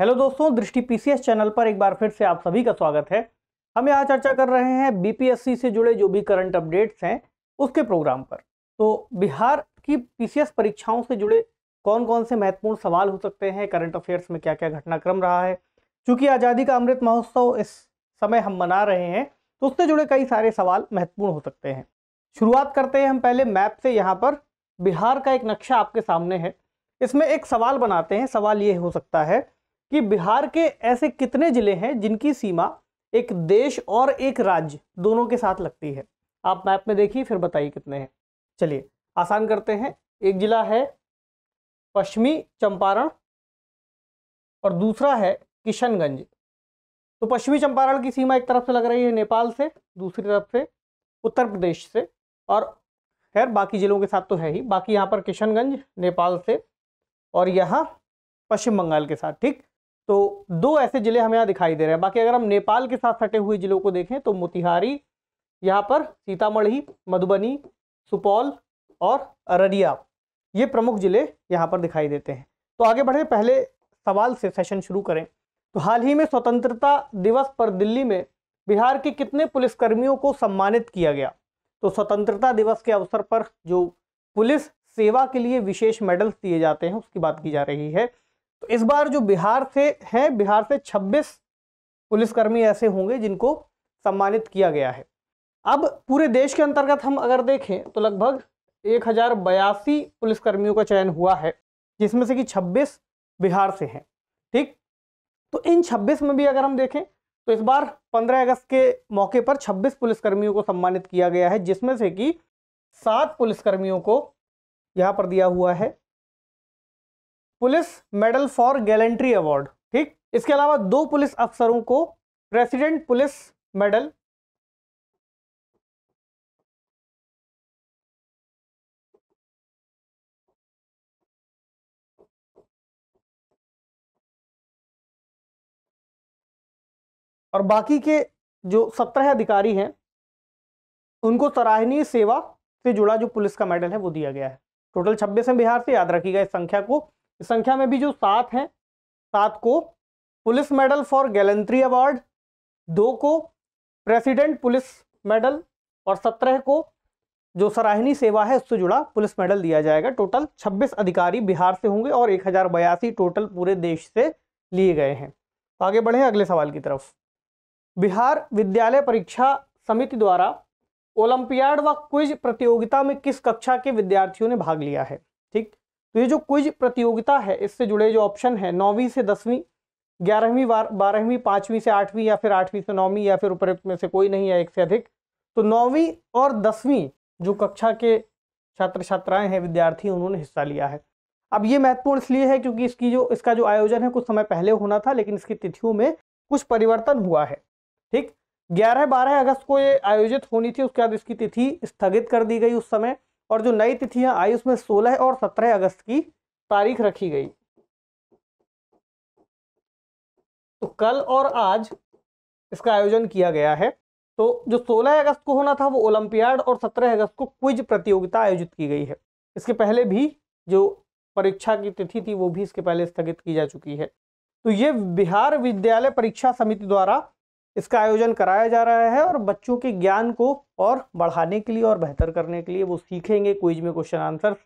hello दोस्तों दृष्टि PCS channel पर एक बार फिर से आप सभी का स्वागत है हम यहाँ चर्चा कर रहे हैं बीपीएससी से जुड़े जो भी करंट अपडेट्स हैं उसके प्रोग्राम पर तो बिहार की पीसीएस परीक्षाओं से जुड़े कौन कौन से महत्वपूर्ण सवाल हो सकते हैं करंट अफेयर्स में क्या क्या घटनाक्रम रहा है चूंकि आज़ादी का अमृत महोत्सव इस समय हम मना रहे हैं तो उससे जुड़े कई सारे सवाल महत्वपूर्ण हो सकते हैं शुरुआत करते हैं हम पहले मैप से यहाँ पर बिहार का एक नक्शा आपके सामने है इसमें एक सवाल बनाते हैं सवाल ये हो सकता है कि बिहार के ऐसे कितने जिले हैं जिनकी सीमा एक देश और एक राज्य दोनों के साथ लगती है आप मैप में देखिए फिर बताइए कितने हैं चलिए आसान करते हैं एक जिला है पश्चिमी चंपारण और दूसरा है किशनगंज तो पश्चिमी चंपारण की सीमा एक तरफ से लग रही है नेपाल से दूसरी तरफ से उत्तर प्रदेश से और खैर बाकी ज़िलों के साथ तो है ही बाकी यहाँ पर किशनगंज नेपाल से और यहाँ पश्चिम बंगाल के साथ ठीक तो दो ऐसे जिले हमें यहाँ दिखाई दे रहे हैं बाकी अगर हम नेपाल के साथ सटे हुए जिलों को देखें तो मोतिहारी यहाँ पर सीतामढ़ी मधुबनी सुपौल और अररिया ये प्रमुख जिले यहाँ पर दिखाई देते हैं तो आगे बढ़े पहले सवाल से सेशन शुरू करें तो हाल ही में स्वतंत्रता दिवस पर दिल्ली में बिहार के कितने पुलिसकर्मियों को सम्मानित किया गया तो स्वतंत्रता दिवस के अवसर पर जो पुलिस सेवा के लिए विशेष मेडल्स दिए जाते हैं उसकी बात की जा रही है तो इस बार जो बिहार से हैं बिहार से 26 पुलिसकर्मी ऐसे होंगे जिनको सम्मानित किया गया है अब पूरे देश के अंतर्गत हम अगर देखें तो लगभग एक हज़ार बयासी पुलिसकर्मियों का चयन हुआ है जिसमें से कि 26 बिहार से हैं ठीक तो इन 26 में भी अगर हम देखें तो इस बार 15 अगस्त के मौके पर 26 पुलिसकर्मियों को सम्मानित किया गया है जिसमें से कि सात पुलिसकर्मियों को यहाँ पर दिया हुआ है police medal for gallantry award ठीक इसके अलावा दो पुलिस अफसरों को प्रेसिडेंट पुलिस मेडल और बाकी के जो सत्रह अधिकारी हैं उनको सराहनीय सेवा से जुड़ा जो पुलिस का मेडल है वो दिया गया है टोटल छब्बीस है बिहार से याद रखिएगा इस संख्या को संख्या में भी जो सात हैं सात को police medal for gallantry award दो को प्रेसिडेंट पुलिस मेडल और सत्रह को जो सराहनीय सेवा है उससे जुड़ा पुलिस मेडल दिया जाएगा टोटल 26 अधिकारी बिहार से होंगे और एक टोटल पूरे देश से लिए गए हैं तो आगे बढ़े अगले सवाल की तरफ बिहार विद्यालय परीक्षा समिति द्वारा ओलंपियाड व क्विज प्रतियोगिता में किस कक्षा के विद्यार्थियों ने भाग लिया है ठीक तो ये जो क्विज प्रतियोगिता है इससे जुड़े जो ऑप्शन है नौवीं से दसवीं ग्यारहवीं बारहवीं पाँचवीं से आठवीं या फिर आठवीं से नौवीं या फिर उपरोक्त में से कोई नहीं है एक से अधिक तो नौवीं और दसवीं जो कक्षा के छात्र छात्राएं हैं विद्यार्थी उन्होंने हिस्सा लिया है अब ये महत्वपूर्ण इसलिए है क्योंकि इसकी जो इसका जो आयोजन है कुछ समय पहले होना था लेकिन इसकी तिथियों में कुछ परिवर्तन हुआ है ठीक ग्यारह बारह अगस्त को ये आयोजित होनी थी उसके बाद इसकी तिथि स्थगित कर दी गई उस समय और जो नई तिथियां आई उसमें 16 और 17 अगस्त की तारीख रखी गई तो कल और आज इसका आयोजन किया गया है तो जो 16 अगस्त को होना था वो ओलंपियाड और 17 अगस्त को क्विज प्रतियोगिता आयोजित की गई है इसके पहले भी जो परीक्षा की तिथि थी वो भी इसके पहले स्थगित की जा चुकी है तो ये बिहार विद्यालय परीक्षा समिति द्वारा इसका आयोजन कराया जा रहा है और बच्चों के ज्ञान को और बढ़ाने के लिए और बेहतर करने के लिए वो सीखेंगे क्विज में क्वेश्चन आंसर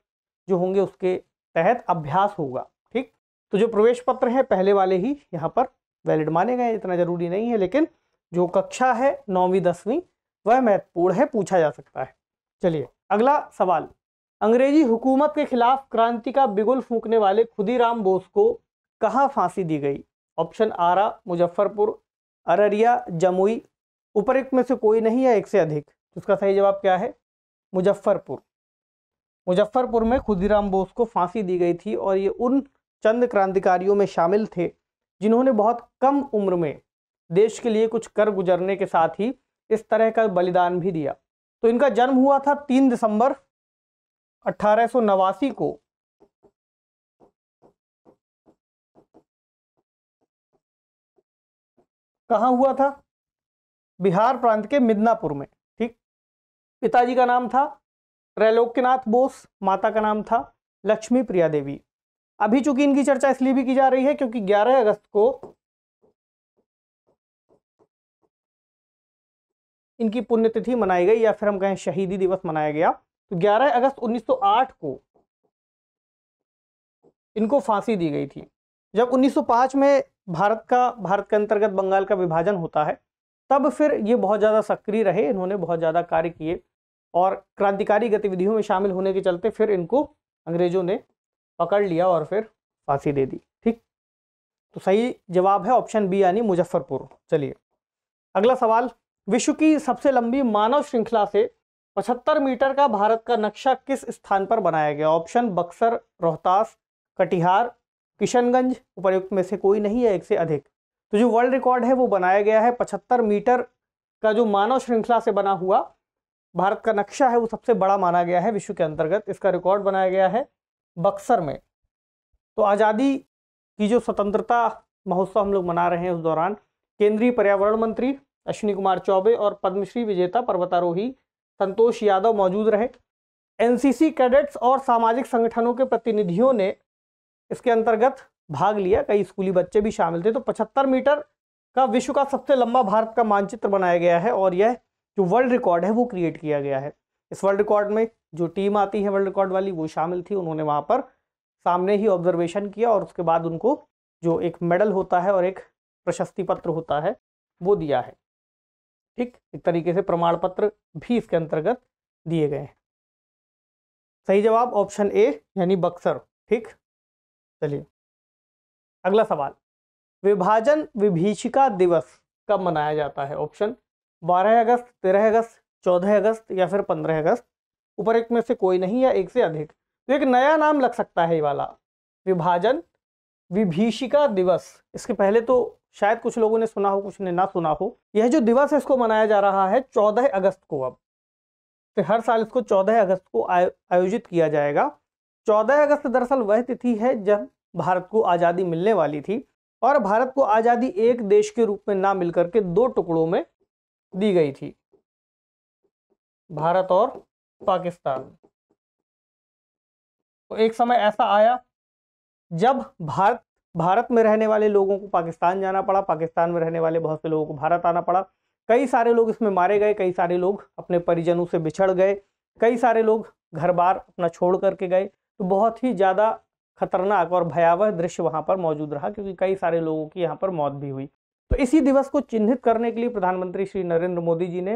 जो होंगे उसके तहत अभ्यास होगा ठीक तो जो प्रवेश पत्र है पहले वाले ही यहाँ पर वैलिड माने गए इतना जरूरी नहीं है लेकिन जो कक्षा है नौवीं दसवीं वह महत्वपूर्ण है पूछा जा सकता है चलिए अगला सवाल अंग्रेजी हुकूमत के खिलाफ क्रांति का बिगुल फूकने वाले खुदीराम बोस को कहाँ फांसी दी गई ऑप्शन आरा मुजफ्फरपुर अररिया जमुई उपरुक्त में से कोई नहीं है एक से अधिक इसका सही जवाब क्या है मुजफ्फरपुर मुजफ्फरपुर में खुदीराम बोस को फांसी दी गई थी और ये उन चंद क्रांतिकारियों में शामिल थे जिन्होंने बहुत कम उम्र में देश के लिए कुछ कर गुजरने के साथ ही इस तरह का बलिदान भी दिया तो इनका जन्म हुआ था तीन दिसंबर अट्ठारह को कहाँ हुआ था बिहार प्रांत के मिदनापुर में ठीक पिताजी का नाम था त्रैलोक्यनाथ बोस माता का नाम था लक्ष्मी प्रिया देवी अभी चूंकि इनकी चर्चा इसलिए भी की जा रही है क्योंकि 11 अगस्त को इनकी पुण्यतिथि मनाई गई या फिर हम कहें शहीदी दिवस मनाया गया तो 11 अगस्त 1908 को इनको फांसी दी गई थी जब 1905 में भारत का भारत के अंतर्गत बंगाल का विभाजन होता है तब फिर ये बहुत ज़्यादा सक्रिय रहे इन्होंने बहुत ज़्यादा कार्य किए और क्रांतिकारी गतिविधियों में शामिल होने के चलते फिर इनको अंग्रेजों ने पकड़ लिया और फिर फांसी दे दी ठीक तो सही जवाब है ऑप्शन बी यानी मुजफ्फरपुर चलिए अगला सवाल विश्व की सबसे लंबी मानव श्रृंखला से 75 मीटर का भारत का नक्शा किस स्थान पर बनाया गया ऑप्शन बक्सर रोहतास कटिहार किशनगंज उपायुक्त में से कोई नहीं है एक से अधिक तो जो वर्ल्ड रिकॉर्ड है वो बनाया गया है पचहत्तर मीटर का जो मानव श्रृंखला से बना हुआ भारत का नक्शा है वो सबसे बड़ा माना गया है विश्व के अंतर्गत इसका रिकॉर्ड बनाया गया है बक्सर में तो आज़ादी की जो स्वतंत्रता महोत्सव हम लोग मना रहे हैं उस दौरान केंद्रीय पर्यावरण मंत्री अश्विनी कुमार चौबे और पद्मश्री विजेता पर्वतारोही संतोष यादव मौजूद रहे एनसीसी कैडेट्स और सामाजिक संगठनों के प्रतिनिधियों ने इसके अंतर्गत भाग लिया कई स्कूली बच्चे भी शामिल थे तो पचहत्तर मीटर का विश्व का सबसे लंबा भारत का मानचित्र बनाया गया है और यह जो वर्ल्ड रिकॉर्ड है वो क्रिएट किया गया है इस वर्ल्ड रिकॉर्ड में जो टीम आती है वर्ल्ड रिकॉर्ड वाली वो शामिल थी उन्होंने वहाँ पर सामने ही ऑब्जर्वेशन किया और उसके बाद उनको जो एक मेडल होता है और एक प्रशस्ति पत्र होता है वो दिया है ठीक एक तरीके से प्रमाण पत्र भी इसके अंतर्गत दिए गए हैं सही जवाब ऑप्शन ए यानी बक्सर ठीक चलिए अगला सवाल विभाजन विभीषिका दिवस कब मनाया जाता है ऑप्शन 12 अगस्त 13 अगस्त 14 अगस्त या फिर 15 अगस्त ऊपर एक में से कोई नहीं या एक से अधिक तो एक नया नाम लग सकता है ये वाला विभाजन विभीषिका दिवस इसके पहले तो शायद कुछ लोगों ने सुना हो कुछ ने ना सुना हो यह जो दिवस है इसको मनाया जा रहा है 14 अगस्त को अब तो हर साल इसको 14 अगस्त को आयोजित किया जाएगा 14 अगस्त दरअसल वह तिथि है जब भारत को आज़ादी मिलने वाली थी और भारत को आज़ादी एक देश के रूप में ना मिलकर के दो टुकड़ों में दी गई थी भारत और पाकिस्तान तो एक समय ऐसा आया जब भारत भारत में रहने वाले लोगों को पाकिस्तान जाना पड़ा पाकिस्तान में रहने वाले बहुत से लोगों को भारत आना पड़ा कई सारे लोग इसमें मारे गए कई सारे लोग अपने परिजनों से बिछड़ गए कई सारे लोग घर बार अपना छोड़ करके गए तो बहुत ही ज़्यादा खतरनाक और भयावह दृश्य वहाँ पर मौजूद रहा क्योंकि कई सारे लोगों की यहाँ पर मौत भी हुई तो इसी दिवस को चिन्हित करने के लिए प्रधानमंत्री श्री नरेंद्र मोदी जी ने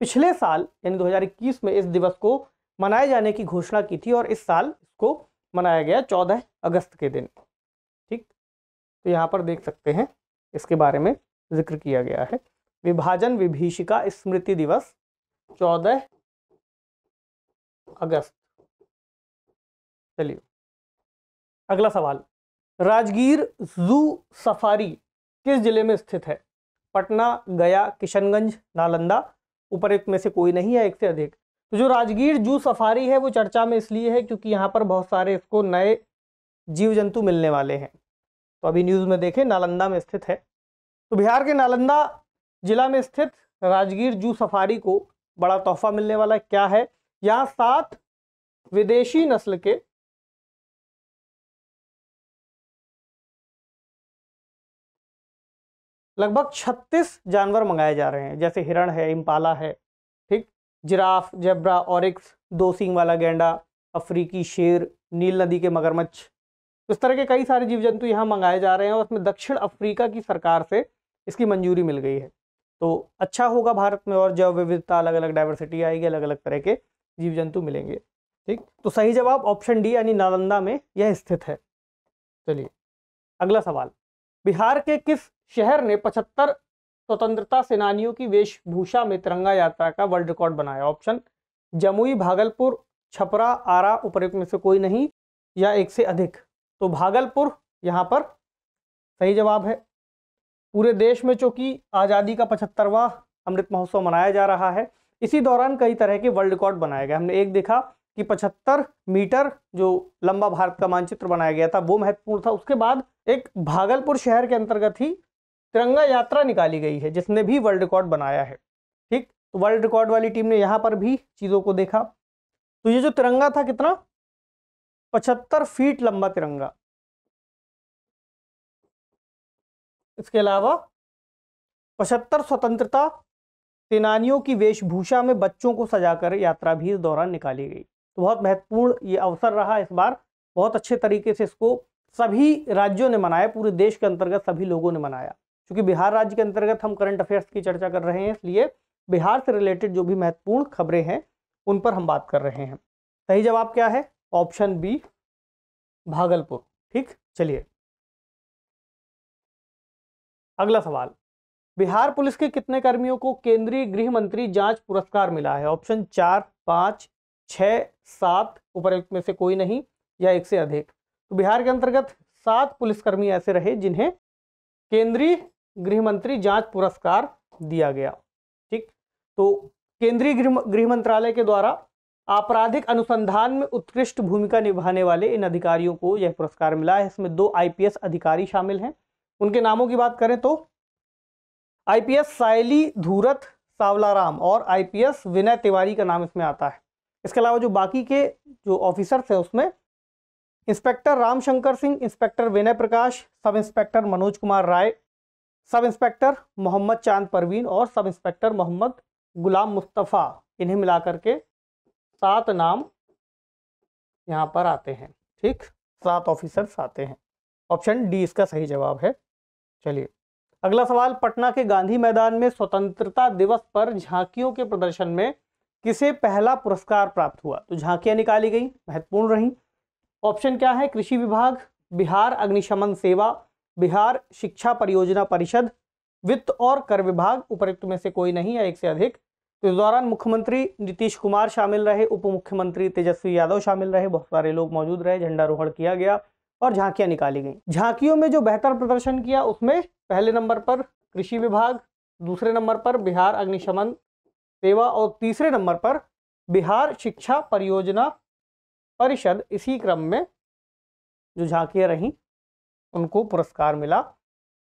पिछले साल यानी दो में इस दिवस को मनाए जाने की घोषणा की थी और इस साल इसको मनाया गया चौदह अगस्त के दिन ठीक तो यहाँ पर देख सकते हैं इसके बारे में जिक्र किया गया है विभाजन विभीषिका स्मृति दिवस 14 अगस्त चलिए अगला सवाल राजगीर जू सफारी किस जिले में स्थित है पटना गया किशनगंज नालंदा ऊपर एक में से कोई नहीं है एक से अधिक तो जो राजगीर जू सफारी है वो चर्चा में इसलिए है क्योंकि यहाँ पर बहुत सारे इसको नए जीव जंतु मिलने वाले हैं तो अभी न्यूज़ में देखें नालंदा में स्थित है तो बिहार के नालंदा जिला में स्थित राजगीर जू सफारी को बड़ा तोहफा मिलने वाला क्या है यहाँ सात विदेशी नस्ल के लगभग 36 जानवर मंगाए जा रहे हैं जैसे हिरण है इम्पाला है ठीक जिराफ जेब्रा ऑरिक्स दो सिंग वाला गेंडा अफ्रीकी शेर नील नदी के मगरमच्छ इस तरह के कई सारे जीव जंतु यहाँ मंगाए जा रहे हैं और उसमें दक्षिण अफ्रीका की सरकार से इसकी मंजूरी मिल गई है तो अच्छा होगा भारत में और जैव विविधता अलग अलग डाइवर्सिटी आएगी अलग अलग तरह के जीव जंतु मिलेंगे ठीक तो सही जवाब ऑप्शन डी यानी नालंदा में यह स्थित है चलिए अगला सवाल बिहार के किस शहर ने 75 स्वतंत्रता सेनानियों की वेशभूषा में तिरंगा यात्रा का वर्ल्ड रिकॉर्ड बनाया ऑप्शन जमुई भागलपुर छपरा आरा उपरुक्त में से कोई नहीं या एक से अधिक तो भागलपुर यहाँ पर सही जवाब है पूरे देश में चूंकि आज़ादी का पचहत्तरवा अमृत महोत्सव मनाया जा रहा है इसी दौरान कई तरह के वर्ल्ड रिकॉर्ड बनाए गए हमने एक देखा कि 75 मीटर जो लंबा भारत का मानचित्र बनाया गया था वो महत्वपूर्ण था उसके बाद एक भागलपुर शहर के अंतर्गत ही तिरंगा यात्रा निकाली गई है जिसने भी वर्ल्ड रिकॉर्ड बनाया है ठीक तो वर्ल्ड रिकॉर्ड वाली टीम ने यहाँ पर भी चीज़ों को देखा तो ये जो तिरंगा था कितना पचहत्तर फीट लंबा तिरंगा इसके अलावा पचहत्तर स्वतंत्रता सेनानियों की वेशभूषा में बच्चों को सजाकर यात्रा भी इस दौरान निकाली गई तो बहुत महत्वपूर्ण ये अवसर रहा इस बार बहुत अच्छे तरीके से इसको सभी राज्यों ने मनाया पूरे देश के अंतर्गत सभी लोगों ने मनाया क्योंकि बिहार राज्य के अंतर्गत हम करंट अफेयर्स की चर्चा कर रहे हैं इसलिए बिहार से रिलेटेड जो भी महत्वपूर्ण खबरें हैं उन पर हम बात कर रहे हैं सही जवाब क्या है ऑप्शन बी भागलपुर ठीक चलिए अगला सवाल बिहार पुलिस के कितने कर्मियों को केंद्रीय गृह मंत्री जांच पुरस्कार मिला है ऑप्शन चार पाँच छ सात उपरुक्त में से कोई नहीं या एक से अधिक तो बिहार के अंतर्गत सात पुलिसकर्मी ऐसे रहे जिन्हें केंद्रीय गृहमंत्री जांच पुरस्कार दिया गया ठीक तो केंद्रीय गृह गृह मंत्रालय के द्वारा आपराधिक अनुसंधान में उत्कृष्ट भूमिका निभाने वाले इन अधिकारियों को यह पुरस्कार मिला है इसमें दो आईपीएस अधिकारी शामिल हैं उनके नामों की बात करें तो आईपीएस सायली धूरत सावलाराम और आईपीएस विनय तिवारी का नाम इसमें आता है इसके अलावा जो बाकी के जो ऑफिसर्स हैं उसमें inspector Ramshankar Singh inspector Vinay Prakash sub inspector Manoj Kumar राय सब इंस्पेक्टर मोहम्मद चांद परवीन और सब इंस्पेक्टर मोहम्मद गुलाम मुस्तफ़ा इन्हें मिला करके सात नाम यहाँ पर आते हैं ठीक सात ऑफिसर्स आते हैं ऑप्शन डी इसका सही जवाब है चलिए अगला सवाल पटना के गांधी मैदान में स्वतंत्रता दिवस पर झांकियों के प्रदर्शन में किसे पहला पुरस्कार प्राप्त हुआ तो झांकियां निकाली गई महत्वपूर्ण रही ऑप्शन क्या है कृषि विभाग बिहार अग्निशमन सेवा बिहार शिक्षा परियोजना परिषद वित्त और कर विभाग उपरुक्त में से कोई नहीं है एक से अधिक तो इस दौरान मुख्यमंत्री नीतीश कुमार शामिल रहे उप मुख्यमंत्री तेजस्वी यादव शामिल रहे बहुत सारे लोग मौजूद रहे झंडारोहण किया गया और झांकियां निकाली गई झांकियों में जो बेहतर प्रदर्शन किया उसमें पहले नंबर पर कृषि विभाग दूसरे नंबर पर बिहार अग्निशमन सेवा और तीसरे नंबर पर बिहार शिक्षा परियोजना परिषद इसी क्रम में जो झांकियाँ रहीं उनको पुरस्कार मिला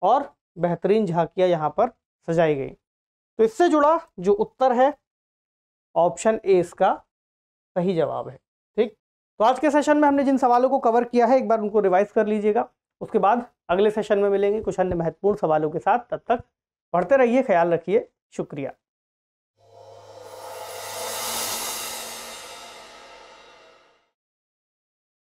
और बेहतरीन झांकियां यहां पर सजाई गई तो इससे जुड़ा जो उत्तर है ऑप्शन ए इसका सही जवाब है ठीक तो आज के सेशन में हमने जिन सवालों को कवर किया है एक बार उनको रिवाइज कर लीजिएगा उसके बाद अगले सेशन में मिलेंगे कुछ अन्य महत्वपूर्ण सवालों के साथ तब तक पढ़ते रहिए ख्याल रखिए शुक्रिया